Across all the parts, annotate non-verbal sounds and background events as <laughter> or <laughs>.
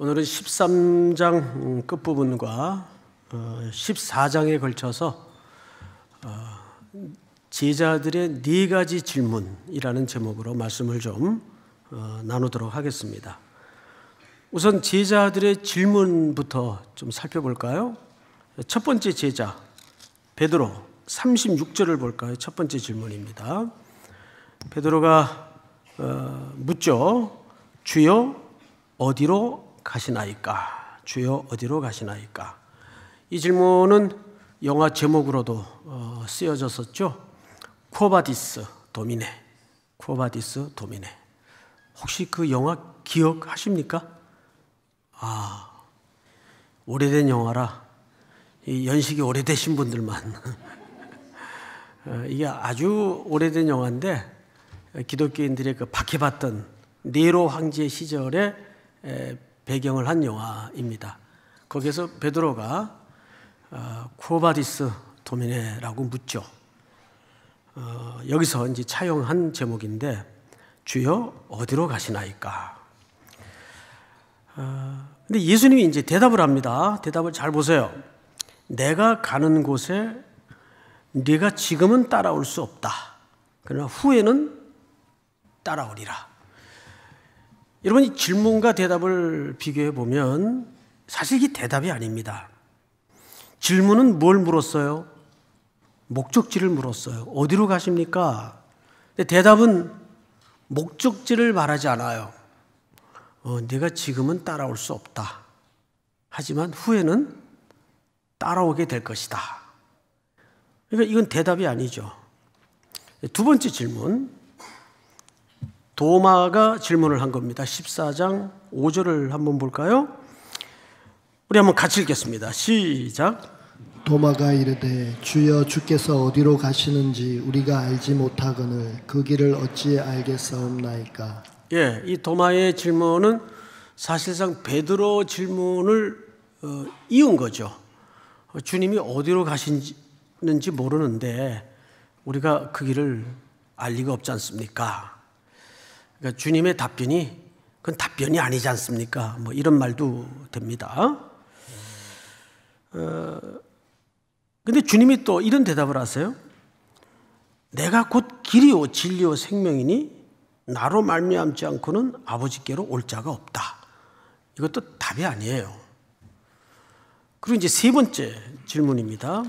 오늘은 13장 음, 끝부분과 14장에 어, 걸쳐서 어, 제자들의 네 가지 질문이라는 제목으로 말씀을 좀 어, 나누도록 하겠습니다. 우선 제자들의 질문부터 좀 살펴볼까요? 첫 번째 제자 베드로 36절을 볼까요? 첫 번째 질문입니다. 베드로가 묻죠. 주여 어디로 가시나이까? 주여 어디로 가시나이까? 이 질문은 영화 제목으로도 어, 쓰여졌었죠. 쿠바디스 도미네. 쿠바디스 도미네. 혹시 그 영화 기억하십니까? 아, 오래된 영화라 연식이 오래되신 분들만. <laughs> 어, 이게 아주 오래된 영화인데 기독교인들의 그 박해받던 네로 황제 시절에 배경을 한 영화입니다. 거기에서 베드로가 어, 쿠바디스 도미네라고 묻죠. 어, 여기서 이제 차용한 제목인데 주여 어디로 가시나이까? 어, 근데 예수님이 이제 대답을 합니다. 대답을 잘 보세요. 내가 가는 곳에 네가 지금은 따라올 수 없다. 그러나 후에는 따라오리라. 여러분 이 질문과 대답을 비교해 보면 사실 이 대답이 아닙니다. 질문은 뭘 물었어요? 목적지를 물었어요. 어디로 가십니까? 대답은 목적지를 말하지 않아요. 어, 내가 지금은 따라올 수 없다. 하지만 후에는 따라오게 될 것이다. 그러니까 이건 대답이 아니죠. 두 번째 질문. 도마가 질문을 한 겁니다. 14장 5절을 한번 볼까요? 우리 한번 같이 읽겠습니다. 시작. 도마가 이르되 주여 주께서 어디로 가시는지 우리가 알지 못하거늘 그 길을 어찌 알겠사옵나이까. 예, 이 도마의 질문은 사실상 베드로 질문을 어, 이은 거죠. 주님이 어디로 가시는지 모르는데 우리가 그 길을 알 리가 없지 않습니까? 그러니까 주님의 답변이 그건 답변이 아니지 않습니까? 뭐 이런 말도 됩니다. 어, 근데 주님이 또 이런 대답을 하세요. 내가 곧 길이요 진리요 생명이니 나로 말미암지 않고는 아버지께로 올 자가 없다. 이것도 답이 아니에요. 그리고 이제 세 번째 질문입니다.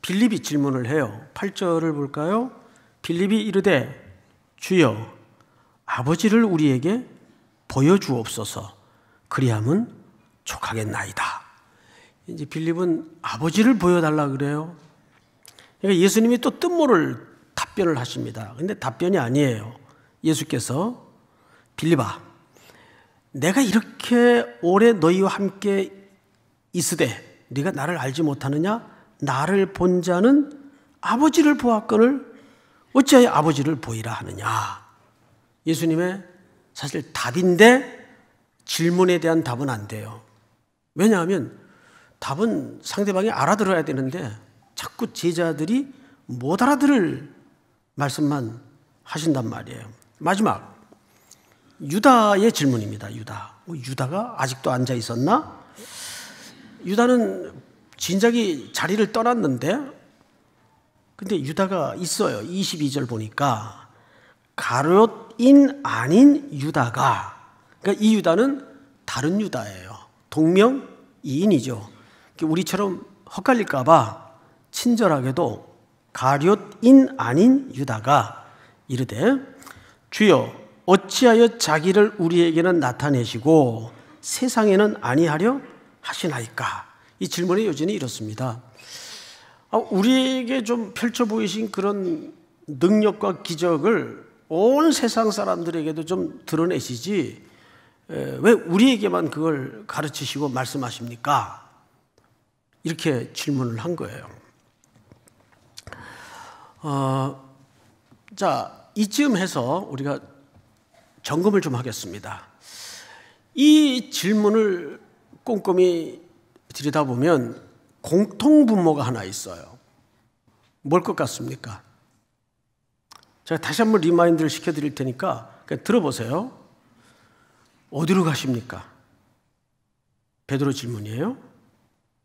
빌립이 질문을 해요. 8절을 볼까요? 빌립이 이르되 주여 아버지를 우리에게 보여주옵소서. 그리함은 촉하겠나이다. 이제 빌립은 아버지를 보여달라 그래요. 그러니까 예수님이 또 뜻모를 답변을 하십니다. 근데 답변이 아니에요. 예수께서 빌립아, 내가 이렇게 오래 너희와 함께 있으되 네가 나를 알지 못하느냐? 나를 본 자는 아버지를 보았거늘 어찌하여 아버지를 보이라 하느냐? 예수님의 사실 답인데 질문에 대한 답은 안 돼요. 왜냐하면 답은 상대방이 알아들어야 되는데 자꾸 제자들이 못 알아들을 말씀만 하신단 말이에요. 마지막 유다의 질문입니다. 유다. 뭐 유다가 아직도 앉아 있었나? 유다는 진작에 자리를 떠났는데 근데 유다가 있어요. 22절 보니까 가롯 인 아닌 유다가 그러니까 이 유다는 다른 유다예요. 동명 이인이죠. 우리처럼 헛갈릴까봐 친절하게도 가룟인 아닌 유다가 이르되 주여 어찌하여 자기를 우리에게는 나타내시고 세상에는 아니하려 하시나이까 이 질문의 요지는 이렇습니다. 아, 우리에게 좀 펼쳐 보이신 그런 능력과 기적을 온 세상 사람들에게도 좀 드러내시지 왜 우리에게만 그걸 가르치시고 말씀하십니까? 이렇게 질문을 한 거예요. 어, 자, 이쯤 해서 우리가 점검을 좀 하겠습니다. 이 질문을 꼼꼼히 들여다보면 공통 분모가 하나 있어요. 뭘 것 같습니까? 제가 다시 한번 리마인드를 시켜드릴 테니까 들어보세요. 어디로 가십니까? 베드로 질문이에요.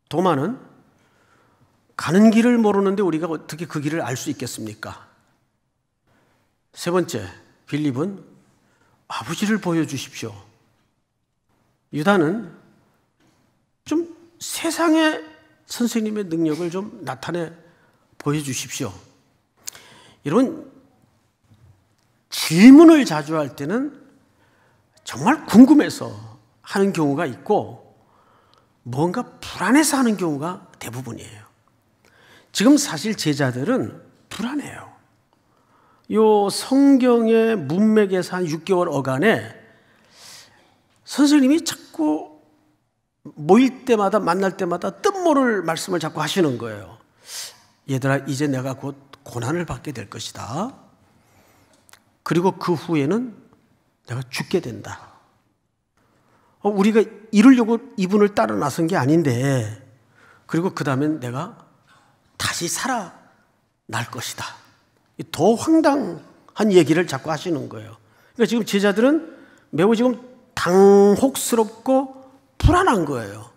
도마는 가는 길을 모르는데 우리가 어떻게 그 길을 알 수 있겠습니까? 세 번째, 빌립은 아버지를 보여주십시오. 유다는 좀 세상의 선생님의 능력을 좀 나타내 보여주십시오. 이런 질문을 자주 할 때는 정말 궁금해서 하는 경우가 있고 뭔가 불안해서 하는 경우가 대부분이에요. 지금 사실 제자들은 불안해요. 요 성경의 문맥에서 한 6개월 어간에 선생님이 자꾸 모일 때마다 만날 때마다 뜻모를 말씀을 자꾸 하시는 거예요. 얘들아 이제 내가 곧 고난을 받게 될 것이다. 그리고 그 후에는 내가 죽게 된다. 어, 우리가 이러려고 이분을 따라 나선 게 아닌데, 그리고 그 다음엔 내가 다시 살아날 것이다. 더 황당한 얘기를 자꾸 하시는 거예요. 그러니까 지금 제자들은 매우 지금 당혹스럽고 불안한 거예요.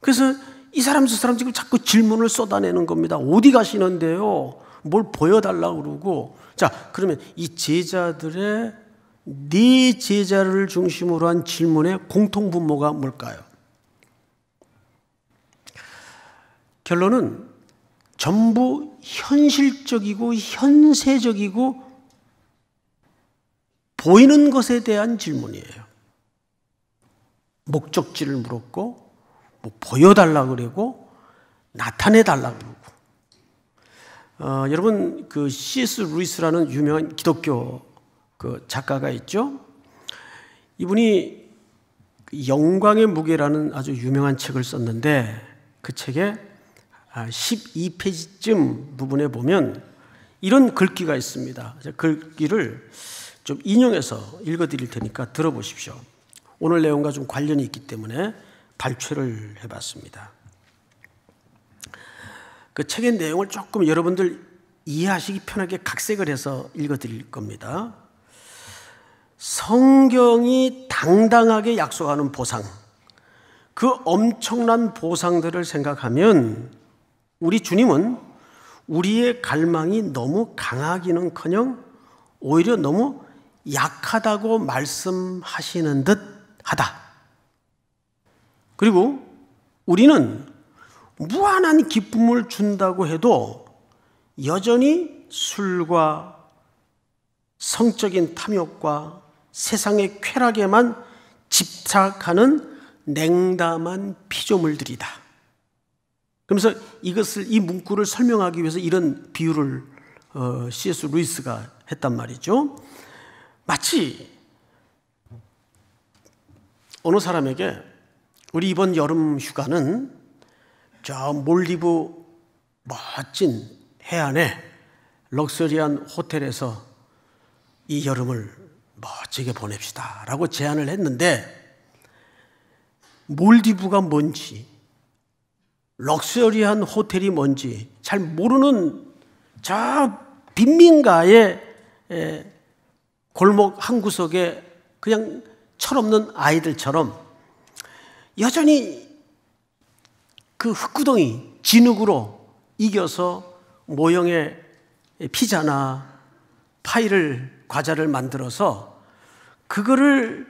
그래서 이 사람 저 사람 지금 자꾸 질문을 쏟아내는 겁니다. 어디 가시는데요? 뭘 보여달라고 그러고 자 그러면 이 제자들의 네 제자를 중심으로 한 질문의 공통 분모가 뭘까요? 결론은 전부 현실적이고 현세적이고 보이는 것에 대한 질문이에요. 목적지를 물었고 뭐 보여달라 그러고 나타내달라 그러고 어, 여러분 그 C.S. 루이스라는 유명한 기독교 그 작가가 있죠. 이분이 그 영광의 무게라는 아주 유명한 책을 썼는데 그 책에 12페이지쯤 아, 부분에 보면 이런 글귀가 있습니다. 글귀를 좀 인용해서 읽어드릴 테니까 들어보십시오. 오늘 내용과 좀 관련이 있기 때문에 발췌를 해봤습니다. 그 책의 내용을 조금 여러분들 이해하시기 편하게 각색을 해서 읽어드릴 겁니다. 성경이 당당하게 약속하는 보상, 그 엄청난 보상들을 생각하면 우리 주님은 우리의 갈망이 너무 강하기는 커녕 오히려 너무 약하다고 말씀하시는 듯 하다. 그리고 우리는 무한한 기쁨을 준다고 해도 여전히 술과 성적인 탐욕과 세상의 쾌락에만 집착하는 냉담한 피조물들이다. 그러면서 이것을 이 문구를 설명하기 위해서 이런 비유를 어, C.S. 루이스가 했단 말이죠. 마치 어느 사람에게 우리 이번 여름 휴가는 저 몰디브 멋진 해안에 럭셔리한 호텔에서 이 여름을 멋지게 보냅시다. 라고 제안을 했는데, 몰디브가 뭔지, 럭셔리한 호텔이 뭔지 잘 모르는 저 빈민가의 골목 한 구석에 그냥 철없는 아이들처럼 여전히 그 흙구덩이, 진흙으로 이겨서 모형의 피자나 파이를, 과자를 만들어서 그거를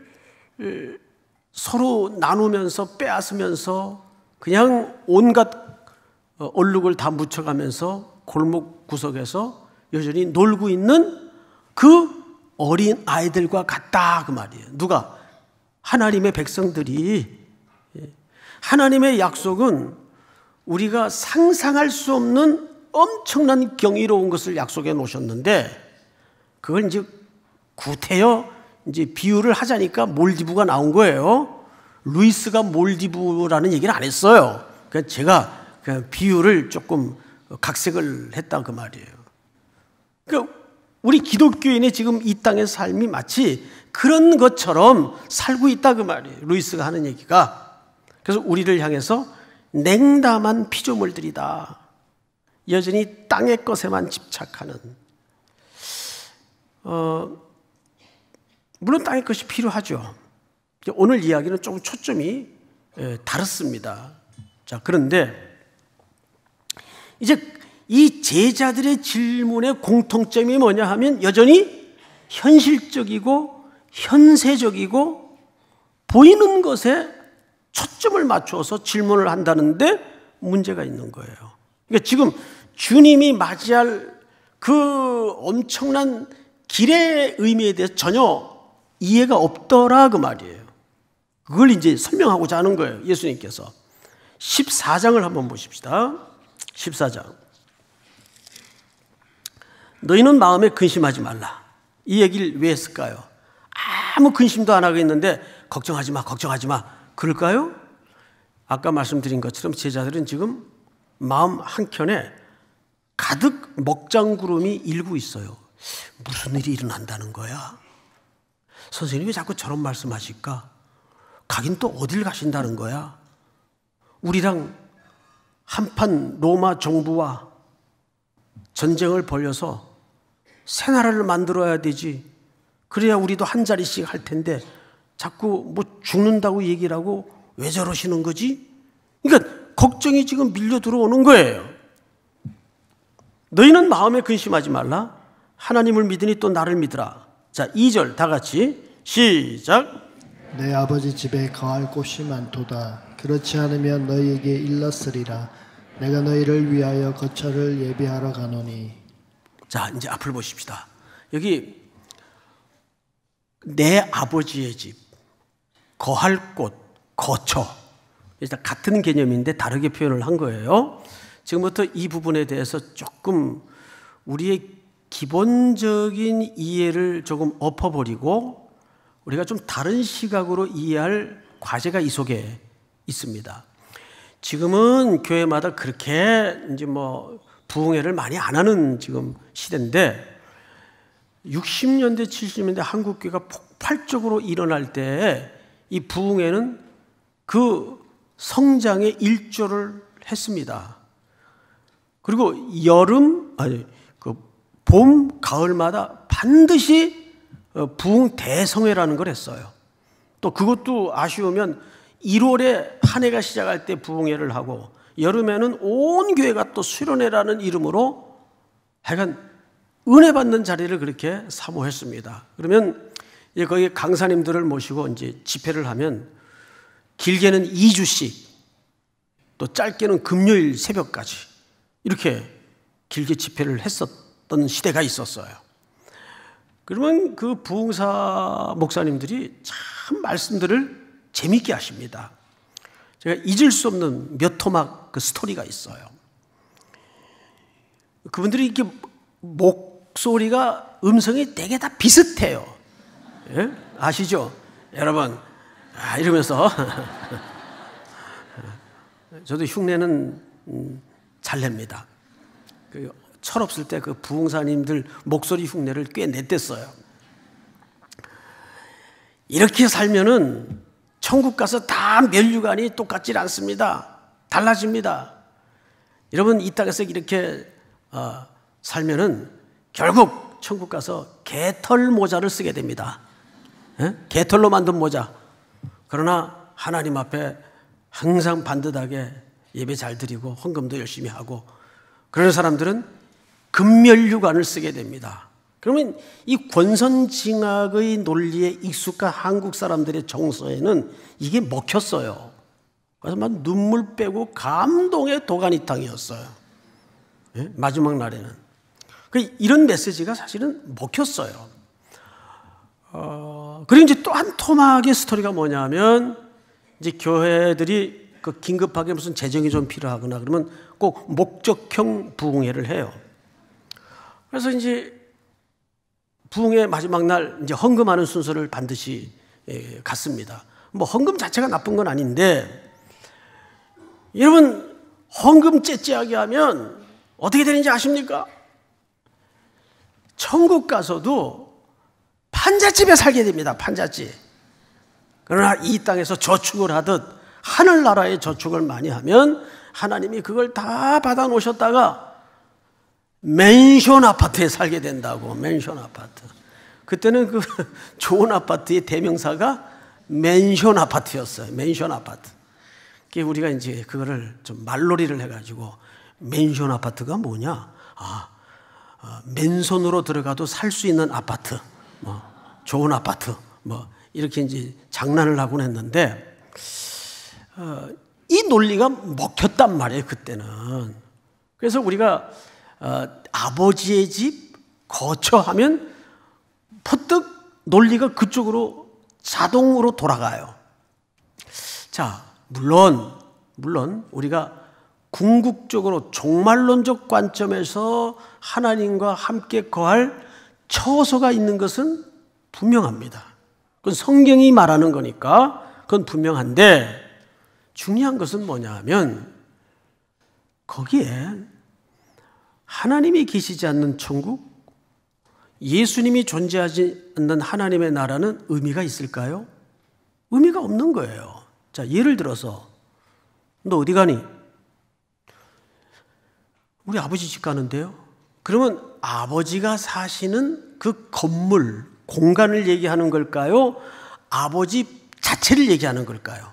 서로 나누면서 빼앗으면서 그냥 온갖 어, 얼룩을 다 묻혀가면서 골목 구석에서 여전히 놀고 있는 그 어린 아이들과 같다 그 말이에요. 누가 하나님의 백성들이 하나님의 약속은 우리가 상상할 수 없는 엄청난 경이로운 것을 약속해 놓으셨는데 그걸 이제 구태여 이제 비유를 하자니까 몰디브가 나온 거예요. 루이스가 몰디브라는 얘기를 안 했어요. 그냥 그러니까 제가 그냥 비유를 조금 각색을 했다 그 말이에요. 그러니까 우리 기독교인의 지금 이 땅의 삶이 마치 그런 것처럼 살고 있다 그 말이에요. 루이스가 하는 얘기가 그래서 우리를 향해서 냉담한 피조물들이다. 여전히 땅의 것에만 집착하는. 어, 물론 땅의 것이 필요하죠. 오늘 이야기는 조금 초점이 예, 다릅니다 자, 그런데 이제 이 제자들의 질문의 공통점이 뭐냐 하면 여전히 현실적이고 현세적이고 보이는 것에 초점을 맞춰서 질문을 한다는데 문제가 있는 거예요. 그러니까 지금 주님이 맞이할 그 엄청난 길의 의미에 대해서 전혀 이해가 없더라 그 말이에요. 그걸 이제 설명하고자 하는 거예요. 예수님께서 14장을 한번 보십시다. 14장. 너희는 마음에 근심하지 말라. 이 얘기를 왜 했을까요? 아무 근심도 안 하고 있는데 걱정하지 마, 걱정하지 마. 그럴까요? 아까 말씀드린 것처럼 제자들은 지금 마음 한켠에 가득 먹장구름이 일고 있어요. 무슨 일이 일어난다는 거야? 선생님이 자꾸 저런 말씀하실까? 가긴 또 어딜 가신다는 거야? 우리랑 한판 로마 정부와 전쟁을 벌여서 새 나라를 만들어야 되지. 그래야 우리도 한 자리씩 할 텐데 자꾸 뭐 죽는다고 얘기를 하고 왜 저러시는 거지? 그러니까 걱정이 지금 밀려 들어오는 거예요. 너희는 마음에 근심하지 말라. 하나님을 믿으니 또 나를 믿으라. 자, 2절 다 같이 시작. 내 아버지 집에 거할 곳이 많도다. 그렇지 않으면 너희에게 일렀으리라. 내가 너희를 위하여 거처를 예비하러 가노니. 자, 이제 앞을 보십시다. 여기 내 아버지의 집. 거할 곳, 거처. 일단 같은 개념인데 다르게 표현을 한 거예요. 지금부터 이 부분에 대해서 조금 우리의 기본적인 이해를 조금 엎어버리고 우리가 좀 다른 시각으로 이해할 과제가 이 속에 있습니다. 지금은 교회마다 그렇게 이제 뭐 부흥회를 많이 안 하는 지금 시대인데 60년대, 70년대 한국교회가 폭발적으로 일어날 때에 이 부흥회는 그 성장의 일조를 했습니다. 그리고 여름 아니 그봄 가을마다 반드시 어, 부흥 대성회라는 걸 했어요. 또 그것도 아쉬우면 1월에 한 해가 시작할 때 부흥회를 하고 여름에는 온 교회가 또 수련회라는 이름으로 하여간 은혜 받는 자리를 그렇게 사모했습니다. 그러면 예, 거기 강사님들을 모시고 이제 집회를 하면 길게는 2주씩 또 짧게는 금요일 새벽까지 이렇게 길게 집회를 했었던 시대가 있었어요. 그러면 그 부흥사 목사님들이 참 말씀들을 재밌게 하십니다. 제가 잊을 수 없는 몇 토막 그 스토리가 있어요. 그분들이 이렇게 목소리가 음성이 되게 다 비슷해요. 예? 아시죠? 여러분, 아, 이러면서. <laughs> 저도 흉내는 음, 잘 냅니다. 그 철없을 때 그 부흥사님들 목소리 흉내를 꽤 냈댔어요. 이렇게 살면은 천국 가서 다 면류관이 똑같질 않습니다. 달라집니다. 여러분 이 땅에서 이렇게 어, 살면은 결국 천국 가서 개털 모자를 쓰게 됩니다. 예? 개털로 만든 모자. 그러나 하나님 앞에 항상 반듯하게 예배 잘 드리고 헌금도 열심히 하고 그런 사람들은 금멸류관을 쓰게 됩니다. 그러면 이 권선징악의 논리에 익숙한 한국 사람들의 정서에는 이게 먹혔어요. 그래서 막 눈물 빼고 감동의 도가니탕이었어요. 예? 마지막 날에는. 그 이런 메시지가 사실은 먹혔어요. 어, 그리고 이제 또 한 토막의 스토리가 뭐냐면 이제 교회들이 그 긴급하게 무슨 재정이 좀 필요하거나 그러면 꼭 목적형 부흥회를 해요. 그래서 이제 부흥회 마지막 날 이제 헌금하는 순서를 반드시 예, 갔습니다. 뭐 헌금 자체가 나쁜 건 아닌데 여러분 헌금 째째하게 하면 어떻게 되는지 아십니까? 천국 가서도 판잣집에 살게 됩니다. 판잣집. 그러나 이 땅에서 저축을 하듯 하늘나라에 저축을 많이 하면 하나님이 그걸 다 받아 놓으셨다가 맨션 아파트에 살게 된다고. 맨션 아파트. 그때는 그 <laughs> 좋은 아파트의 대명사가 맨션 아파트였어요. 맨션 아파트. 우리가 이제 그거를 좀 말놀이를 해가지고 맨션 아파트가 뭐냐? 아, 어, 맨손으로 들어가도 살 수 있는 아파트. 뭐. 좋은 아파트 뭐 이렇게 이제 장난을 하곤 했는데 어, 이 논리가 먹혔단 말이에요 그때는. 그래서 우리가 어, 아버지의 집 거처하면 퍼뜩 논리가 그쪽으로 자동으로 돌아가요. 자, 물론 물론 우리가 궁극적으로 종말론적 관점에서 하나님과 함께 거할 처소가 있는 것은 분명합니다. 그건 성경이 말하는 거니까 그건 분명한데 중요한 것은 뭐냐 하면 거기에 하나님이 계시지 않는 천국, 예수님이 존재하지 않는 하나님의 나라는 의미가 있을까요? 의미가 없는 거예요. 자, 예를 들어서 너 어디 가니? 우리 아버지 집 가는데요. 그러면 아버지가 사시는 그 건물, 공간을 얘기하는 걸까요? 아버지 자체를 얘기하는 걸까요?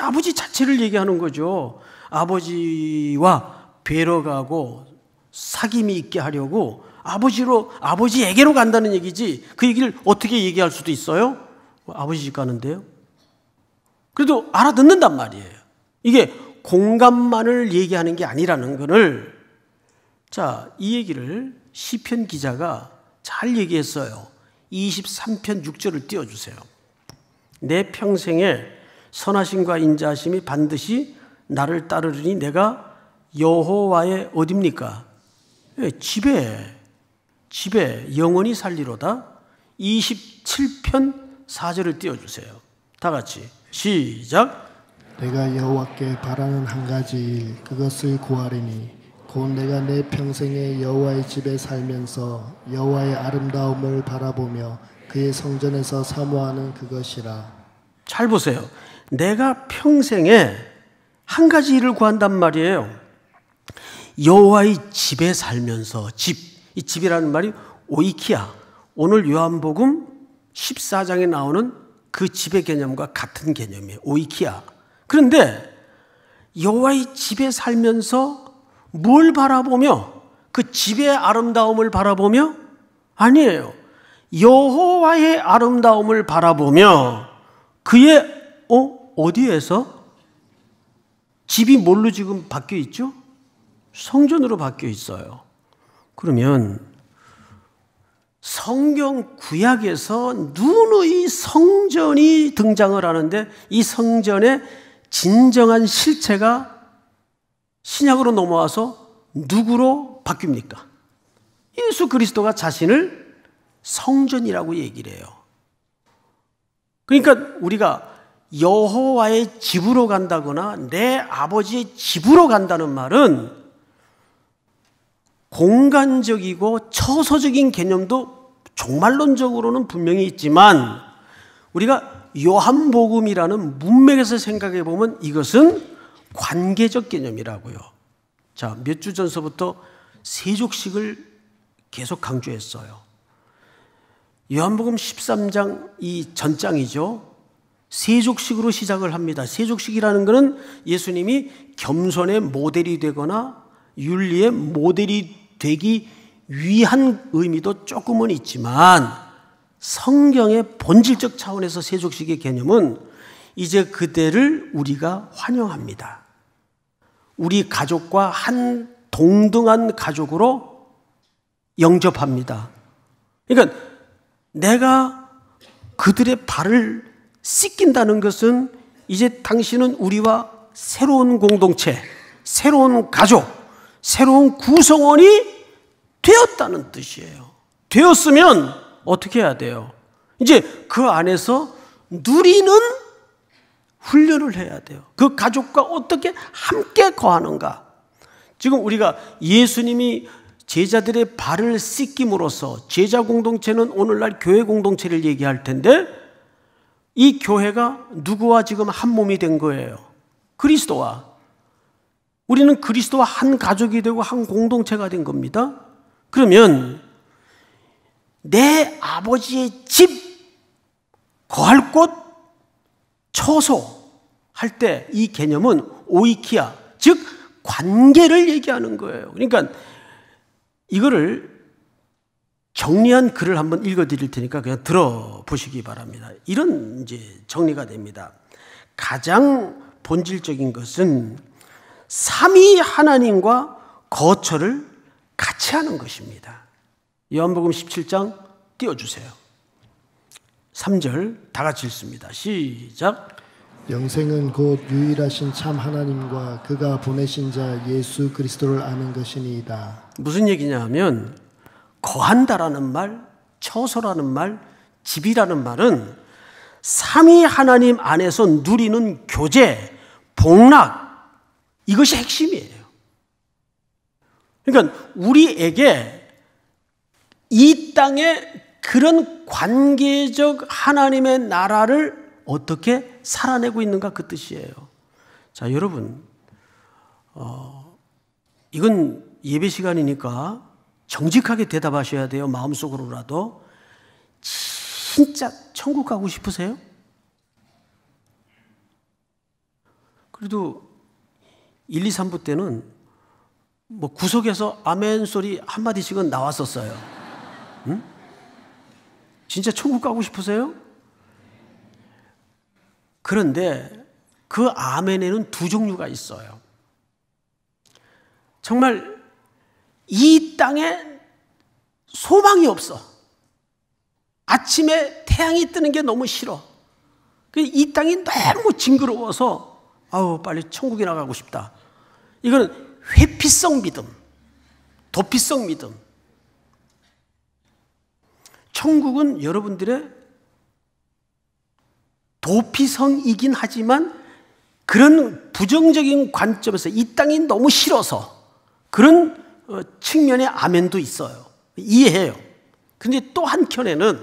아버지 자체를 얘기하는 거죠. 아버지와 뵈러 가고 사귐이 있게 하려고 아버지로 아버지에게로 간다는 얘기지. 그 얘기를 어떻게 얘기할 수도 있어요? 아버지 집 가는데요. 그래도 알아듣는단 말이에요. 이게 공감만을 얘기하는 게 아니라는 거를 자, 이 얘기를 시편 기자가 잘 얘기했어요. 23편 6절을 띄워주세요. 내 평생에 선하심과 인자심이 반드시 나를 따르리니 내가 여호와의 어딥니까? 예, 집에 집에 영원히 살리로다 27편 4절을 띄워주세요. 다 같이 시작. 내가 여호와께 바라는 한 가지 일 그것을 구하리니 곧 내가 내 평생에 여호와의 집에 살면서 여호와의 아름다움을 바라보며 그의 성전에서 사모하는 그것이라. 잘 보세요. 내가 평생에 한 가지 일을 구한단 말이에요. 여호와의 집에 살면서 집. 이 집이라는 말이 오이키아 오늘 요한복음 14장에 나오는 그 집의 개념과 같은 개념이에요. 오이키아 그런데 여호와의 집에 살면서 뭘 바라보며 그 집의 아름다움을 바라보며 아니에요. 여호와의 아름다움을 바라보며 그의 어 어디에서 집이 뭘로 지금 바뀌어 있죠? 성전으로 바뀌어 있어요. 그러면 성경 구약에서 누누이 성전이 등장을 하는데 이 성전의 진정한 실체가 신약으로 넘어와서 누구로 바뀝니까? 예수 그리스도가 자신을 성전이라고 얘기를 해요. 그러니까 우리가 여호와의 집으로 간다거나 내 아버지의 집으로 간다는 말은 공간적이고 처소적인 개념도 종말론적으로는 분명히 있지만 우리가 요한복음이라는 문맥에서 생각해 보면 이것은 관계적 개념이라고요. 자, 몇 주 전서부터 세족식을 계속 강조했어요. 요한복음 13장 이 전장이죠. 세족식으로 시작을 합니다. 세족식이라는 것은 예수님이 겸손의 모델이 되거나 윤리의 모델이 되기 위한 의미도 조금은 있지만 성경의 본질적 차원에서 세족식의 개념은 이제 그대를 우리가 환영합니다. 우리 가족과 한 동등한 가족으로 영접합니다. 그러니까 내가 그들의 발을 씻긴다는 것은 이제 당신은 우리와 새로운 공동체, 새로운 가족, 새로운 구성원이 되었다는 뜻이에요. 되었으면 어떻게 해야 돼요? 이제 그 안에서 누리는 훈련을 해야 돼요. 그 가족과 어떻게 함께 거하는가. 지금 우리가 예수님이 제자들의 발을 씻김으로써 제자 공동체는 오늘날 교회 공동체를 얘기할 텐데 이 교회가 누구와 지금 한 몸이 된 거예요? 그리스도와. 우리는 그리스도와 한 가족이 되고 한 공동체가 된 겁니다. 그러면 내 아버지의 집, 거할 곳, 처소, 할때이 개념은 오이키아, 즉 관계를 얘기하는 거예요. 그러니까 이거를 정리한 글을 한번 읽어드릴 테니까 그냥 들어보시기 바랍니다. 이런 이제 정리가 됩니다. 가장 본질적인 것은 삼위 하나님과 거처를 같이 하는 것입니다. 요한복음 17장 띄워주세요. 3절 다 같이 읽습니다. 시작. 영생은 곧 유일하신 참 하나님과 그가 보내신 자 예수 그리스도를 아는 것이니이다. 무슨 얘기냐 하면 거한다라는 말, 처소라는 말, 집이라는 말은 삼위 하나님 안에서 누리는 교제, 복락 이것이 핵심이에요. 그러니까 우리에게 이 땅에 그런 관계적 하나님의 나라를 어떻게 살아내고 있는가 그 뜻이에요. 자, 여러분, 어, 이건 예배 시간이니까 정직하게 대답하셔야 돼요. 마음속으로라도. 진짜 천국 가고 싶으세요? 그래도 1, 2, 3부 때는 뭐 구석에서 아멘 소리 한마디씩은 나왔었어요. 응? 진짜 천국 가고 싶으세요? 그런데 그 아멘에는 두 종류가 있어요. 정말 이 땅에 소망이 없어. 아침에 태양이 뜨는 게 너무 싫어. 그 이 땅이 너무 징그러워서 아우 빨리 천국에 나가고 싶다. 이거는 회피성 믿음, 도피성 믿음. 천국은 여러분들의 도피성이긴 하지만 그런 부정적인 관점에서 이 땅이 너무 싫어서 그런 어, 측면의 아멘도 있어요. 이해해요. 근데 또 한켠에는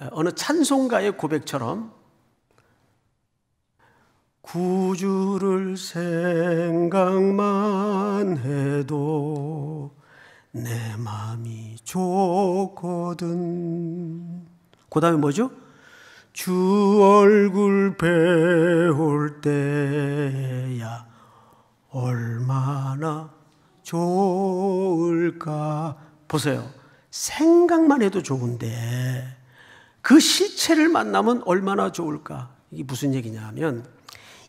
어, 어느 찬송가의 고백처럼 구주를 생각만 해도 내 마음이 좋거든. 그 다음에 뭐죠? 주 얼굴 배울 때야 얼마나 좋을까 보세요. 생각만 해도 좋은데 그 실체를 만나면 얼마나 좋을까? 이게 무슨 얘기냐 하면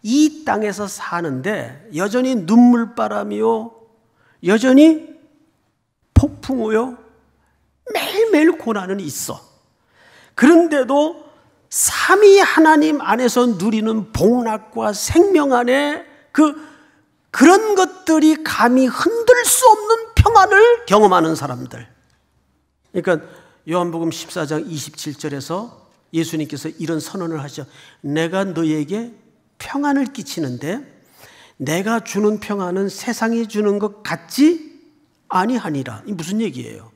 이 땅에서 사는데 여전히 눈물바람이요. 여전히 폭풍우요. 매일매일 고난은 있어. 그런데도 삼위 하나님 안에서 누리는 복락과 생명 안에 그 그런 것들이 감히 흔들 수 없는 평안을 경험하는 사람들. 그러니까 요한복음 14장 27절에서 예수님께서 이런 선언을 하셔. 내가 너에게 평안을 끼치는데 내가 주는 평안은 세상이 주는 것 같지 아니하니라. 이 무슨 얘기예요?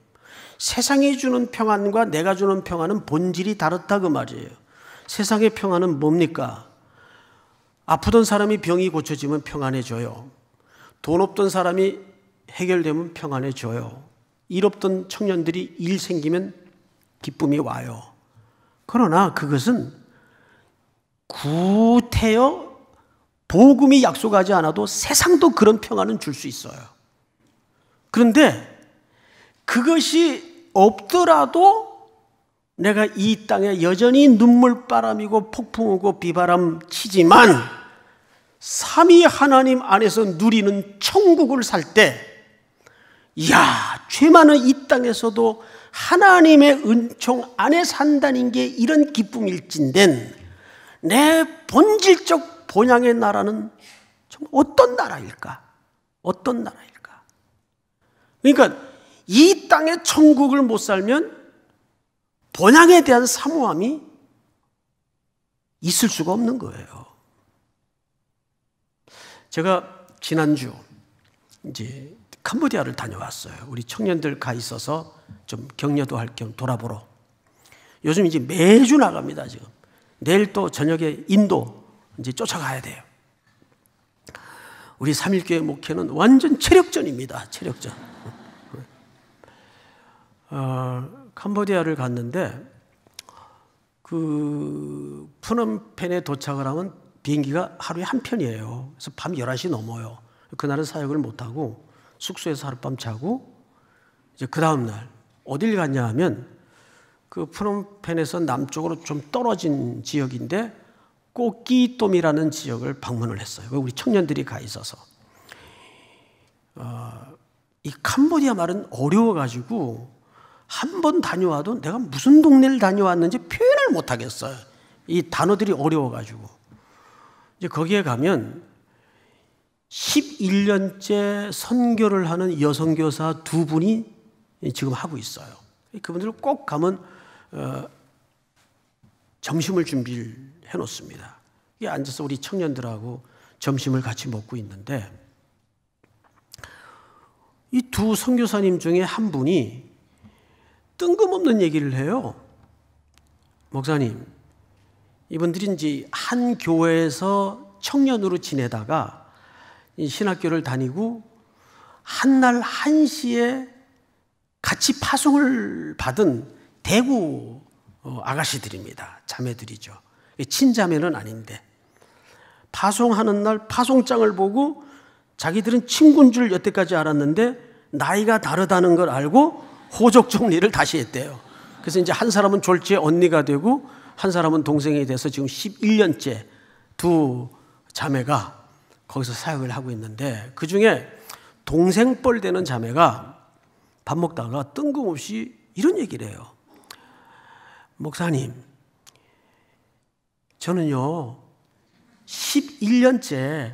세상이 주는 평안과 내가 주는 평안은 본질이 다르다 그 말이에요. 세상의 평안은 뭡니까? 아프던 사람이 병이 고쳐지면 평안해져요. 돈 없던 사람이 해결되면 평안해져요. 일 없던 청년들이 일 생기면 기쁨이 와요. 그러나 그것은 구태여 복음이 약속하지 않아도 세상도 그런 평안은 줄 수 있어요. 그런데 그것이 없더라도 내가 이 땅에 여전히 눈물바람이고 폭풍우고 비바람 치지만 삼위 하나님 안에서 누리는 천국을 살 때, 야죄 많은 이 땅에서도 하나님의 은총 안에 산다는 게 이런 기쁨일진된 내 본질적 본향의 나라는 정 어떤 나라일까? 어떤 나라일까? 그러니까 이 땅의 천국을 못 살면 본향에 대한 사모함이 있을 수가 없는 거예요. 제가 지난주 이제 캄보디아를 다녀왔어요. 우리 청년들 가 있어서 좀 격려도 할 겸 돌아보러. 요즘 이제 매주 나갑니다, 지금. 내일 또 저녁에 인도 이제 쫓아가야 돼요. 우리 3일교회 목회는 완전 체력전입니다, 체력전. 어, 캄보디아를 갔는데 그 푸놈펜에 도착을 하면 비행기가 하루에 한 편이에요. 그래서 밤 11시 넘어요. 그날은 사역을 못하고 숙소에서 하룻밤 자고 이제 그 다음날 어딜 갔냐 하면 그푸놈펜에서 남쪽으로 좀 떨어진 지역인데 꼬끼똠이라는 지역을 방문을 했어요. 우리 청년들이 가 있어서. 어, 이 캄보디아 말은 어려워가지고 한번 다녀와도 내가 무슨 동네를 다녀왔는지 표현을 못 하겠어요. 이 단어들이 어려워가지고. 이제 거기에 가면 11년째 선교를 하는 여성교사 두 분이 지금 하고 있어요. 그분들꼭 가면 어, 점심을 준비를 해놓습니다. 앉아서 우리 청년들하고 점심을 같이 먹고 있는데 이 두 선교사님 중에 한 분이 뜬금없는 얘기를 해요. 목사님, 이분들이 이제 한 교회에서 청년으로 지내다가 신학교를 다니고 한 날 한시에 같이 파송을 받은 대구 어, 아가씨들입니다. 자매들이죠. 친자매는 아닌데. 파송하는 날 파송장을 보고 자기들은 친구인 줄 여태까지 알았는데 나이가 다르다는 걸 알고 호적 정리를 다시 했대요. 그래서 이제 한 사람은 졸지에 언니가 되고 한 사람은 동생이 돼서 지금 11년째 두 자매가 거기서 사역을 하고 있는데 그 중에 동생뻘 되는 자매가 밥 먹다가 뜬금없이 이런 얘기를 해요. 목사님, 저는요, 11년째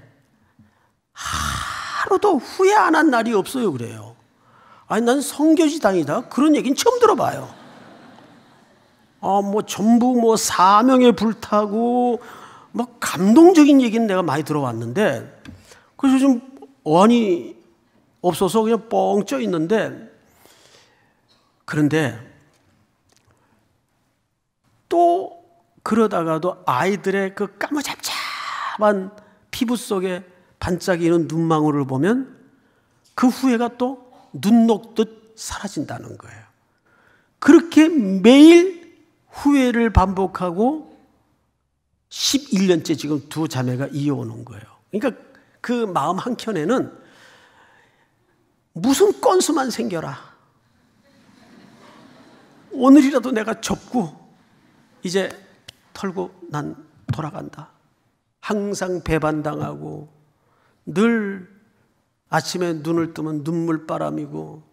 하루도 후회 안 한 날이 없어요, 그래요. 아니 난 성교지당이다 그런 얘기는 처음 들어봐요. 아 뭐 전부 뭐 사명에 불타고 막 감동적인 얘기는 내가 많이 들어왔는데 그래서 좀 어안이 없어서 그냥 뻥 쪄 있는데 그런데 또 그러다가도 아이들의 그 까무잡잡한 피부 속에 반짝이는 눈망울을 보면 그 후회가 또눈 녹듯 사라진다는 거예요. 그렇게 매일 후회를 반복하고 11년째 지금 두 자매가 이어오는 거예요. 그러니까 그 마음 한켠에는 무슨 건수만 생겨라. 오늘이라도 내가 접고 이제 털고 난 돌아간다. 항상 배반당하고 늘 아침에 눈을 뜨면 눈물바람이고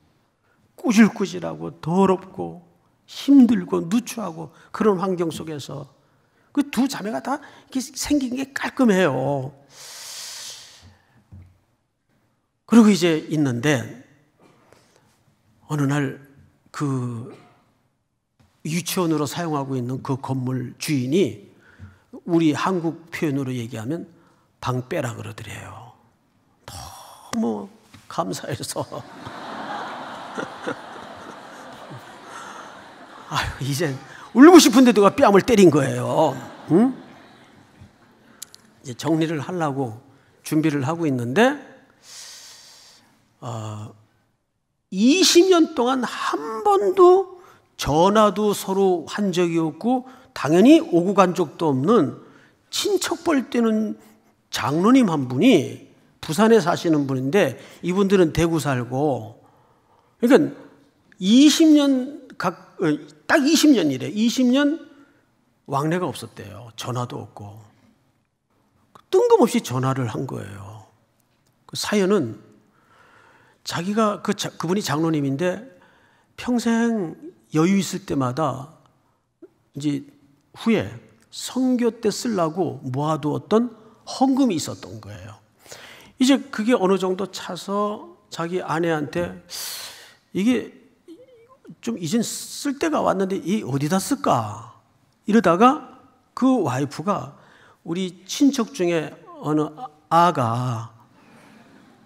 꾸질꾸질하고 더럽고 힘들고 누추하고 그런 환경 속에서 그 두 자매가 다 생긴 게 깔끔해요. 그리고 이제 있는데 어느 날 그 유치원으로 사용하고 있는 그 건물 주인이 우리 한국 표현으로 얘기하면 방빼라 그러더래요. 감사해서. <laughs> 아유, 이제 울고 싶은데 도 뺨을 때린 거예요. 응? 이제 정리를 하려고 준비를 하고 있는데, 어, 20년 동안 한 번도 전화도 서로 한 적이 없고, 당연히 오고 간 적도 없는 친척벌 때는 장로님 한 분이 부산에 사시는 분인데 이분들은 대구 살고 그러니까 20년 각, 어, 딱 20년이래. 20년 왕래가 없었대요. 전화도 없고. 뜬금없이 전화를 한 거예요. 그 사연은 자기가 그 자, 그분이 장로님인데 평생 여유 있을 때마다 이제 후에 성교 때 쓰려고 모아두었던 헌금이 있었던 거예요. 이제 그게 어느 정도 차서 자기 아내한테 이게 좀 이젠 쓸 때가 왔는데 이 어디다 쓸까? 이러다가 그 와이프가 우리 친척 중에 어느 아가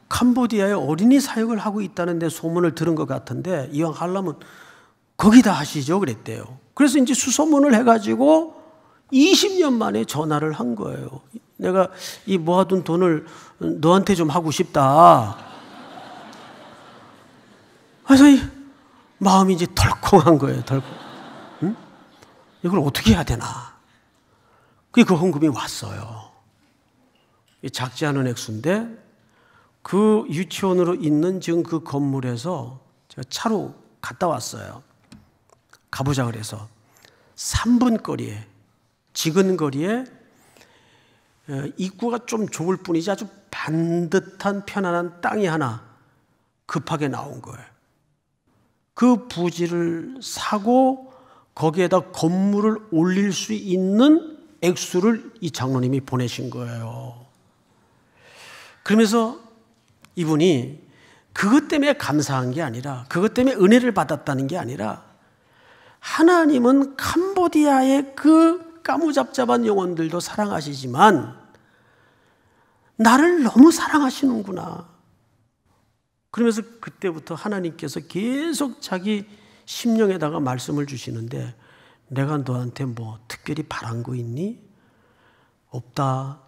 캄보디아에 어린이 사역을 하고 있다는데 소문을 들은 것 같은데 이왕 하려면 거기다 하시죠 그랬대요. 그래서 이제 수소문을 해가지고 20년 만에 전화를 한 거예요. 내가 이 모아둔 돈을 너한테 좀 하고 싶다. 그래서 이 마음이 이제 덜컹한 거예요, 덜컹. 응? 이걸 어떻게 해야 되나? 그 헌금이 왔어요. 작지 않은 액수인데 그 유치원으로 있는 지금 그 건물에서 제가 차로 갔다 왔어요. 가보자 그래서 3분 거리에, 지근 거리에 예, 입구가 좀 좁을 뿐이지 아주 반듯한 편안한 땅이 하나 급하게 나온 거예요. 그 부지를 사고 거기에다 건물을 올릴 수 있는 액수를 이 장로님이 보내신 거예요. 그러면서 이분이 그것 때문에 감사한 게 아니라 그것 때문에 은혜를 받았다는 게 아니라 하나님은 캄보디아의 그 까무잡잡한 영혼들도 사랑하시지만 나를 너무 사랑하시는구나. 그러면서 그때부터 하나님께서 계속 자기 심령에다가 말씀을 주시는데 내가 너한테 뭐 특별히 바란 거 있니? 없다.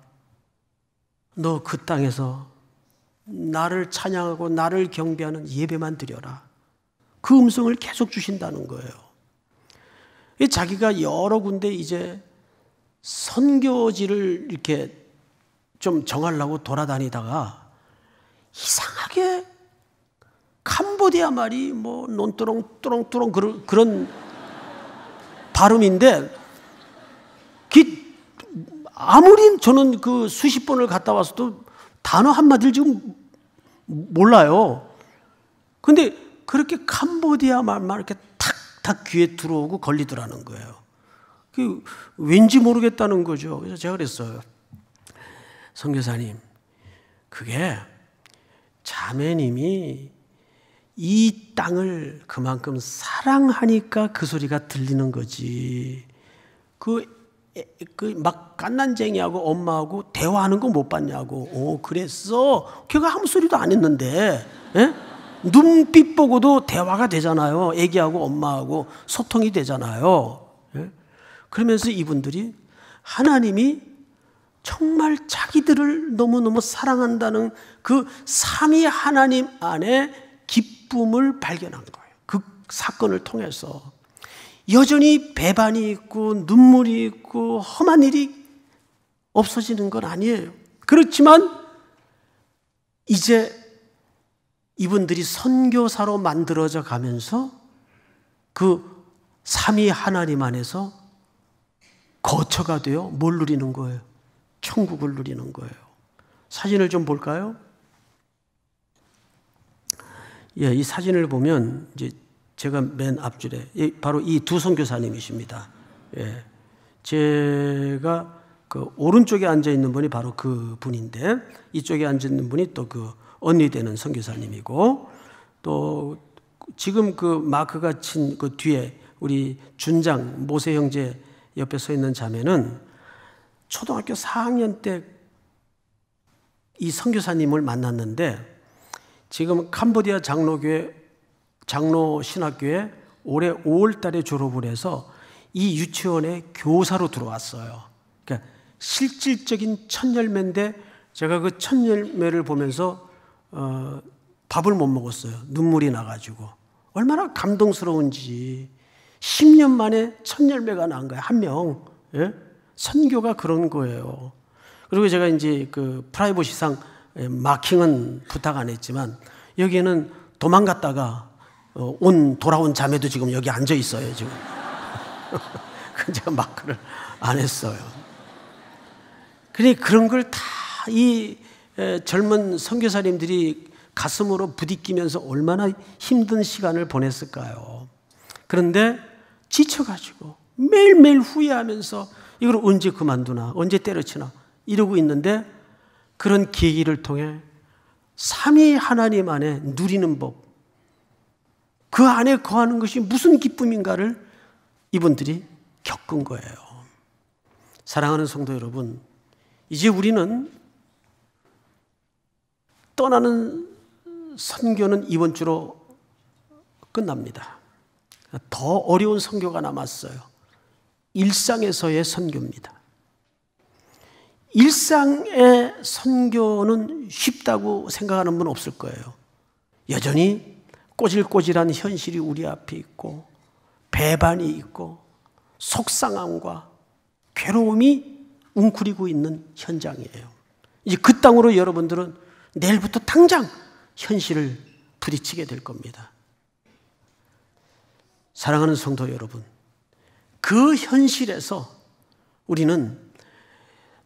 너 그 땅에서 나를 찬양하고 나를 경배하는 예배만 드려라. 그 음성을 계속 주신다는 거예요. 자기가 여러 군데 이제 선교지를 이렇게 좀 정하려고 돌아다니다가 이상하게 캄보디아 말이 뭐 논뚜렁뚜렁뚜렁 그런, 그런 발음인데 아무리 저는 그 수십 번을 갔다 와서도 단어 한마디를 지금 몰라요. 근데 그렇게 캄보디아 말만 이렇게 탁 귀에 들어오고 걸리더라는 거예요. 그 왠지 모르겠다는 거죠. 그래서 제가 그랬어요. 선교사님, 그게 자매님이 이 땅을 그만큼 사랑하니까 그 소리가 들리는 거지. 그, 그막 깐난쟁이하고 엄마하고 대화하는 거 못 봤냐고. 오, 그랬어. 걔가 아무 소리도 안 했는데. 에? 예? 눈빛 보고도 대화가 되잖아요. 애기하고 엄마하고 소통이 되잖아요. 예? 그러면서 이분들이 하나님이 정말 자기들을 너무너무 사랑한다는 그 삼위 하나님 안에 기쁨을 발견한 거예요. 그 사건을 통해서. 여전히 배반이 있고 눈물이 있고 험한 일이 없어지는 건 아니에요. 그렇지만 이제 이분들이 선교사로 만들어져 가면서 그 삼위 하나님 안에서 거처가 되어 뭘 누리는 거예요? 천국을 누리는 거예요. 사진을 좀 볼까요? 예, 이 사진을 보면 이제 제가 맨 앞줄에 바로 이 두 선교사님이십니다. 예, 제가 그 오른쪽에 앉아 있는 분이 바로 그 분인데 이쪽에 앉아 있는 분이 또그 언니 되는 선교사님이고 또 지금 그 마크가 친 그 뒤에 우리 준장 모세 형제 옆에 서 있는 자매는 초등학교 4학년 때 이 선교사님을 만났는데 지금 캄보디아 장로교회 장로 신학교에 올해 5월 달에 졸업을 해서 이 유치원에 교사로 들어왔어요. 그러니까 실질적인 천 열매인데 제가 그천 열매를 보면서 어, 밥을 못 먹었어요. 눈물이 나가지고. 얼마나 감동스러운지. 10년 만에 첫 열매가 난 거예요. 한 명. 예? 선교가 그런 거예요. 그리고 제가 이제 그 프라이버시상 예, 마킹은 부탁 안 했지만 여기에는 도망갔다가 어, 온 돌아온 자매도 지금 여기 앉아 있어요 지금. <laughs> 제가 마크를 안 했어요. 그러니 그런 걸다이 젊은 선교사님들이 가슴으로 부딪히면서 얼마나 힘든 시간을 보냈을까요? 그런데 지쳐가지고 매일매일 후회하면서 이걸 언제 그만두나, 언제 때려치나 이러고 있는데 그런 계기를 통해 삼위 하나님 안에 누리는 법, 그 안에 거하는 것이 무슨 기쁨인가를 이분들이 겪은 거예요. 사랑하는 성도 여러분, 이제 우리는 떠나는 선교는 이번 주로 끝납니다. 더 어려운 선교가 남았어요. 일상에서의 선교입니다. 일상의 선교는 쉽다고 생각하는 분 없을 거예요. 여전히 꼬질꼬질한 현실이 우리 앞에 있고 배반이 있고 속상함과 괴로움이 웅크리고 있는 현장이에요. 이제 그 땅으로 여러분들은 내일부터 당장 현실을 부딪히게 될 겁니다. 사랑하는 성도 여러분, 그 현실에서 우리는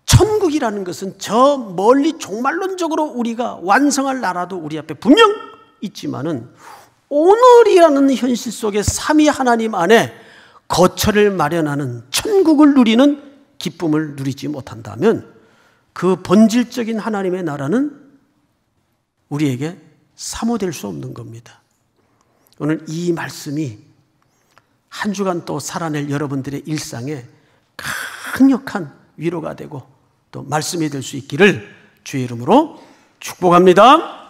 천국이라는 것은 저 멀리 종말론적으로 우리가 완성할 나라도 우리 앞에 분명 있지만은 오늘이라는 현실 속에 삼위 하나님 안에 거처를 마련하는 천국을 누리는 기쁨을 누리지 못한다면 그 본질적인 하나님의 나라는 우리에게 사모될 수 없는 겁니다. 오늘 이 말씀이 한 주간 또 살아낼 여러분들의 일상에 강력한 위로가 되고 또 말씀이 될 수 있기를 주의 이름으로 축복합니다.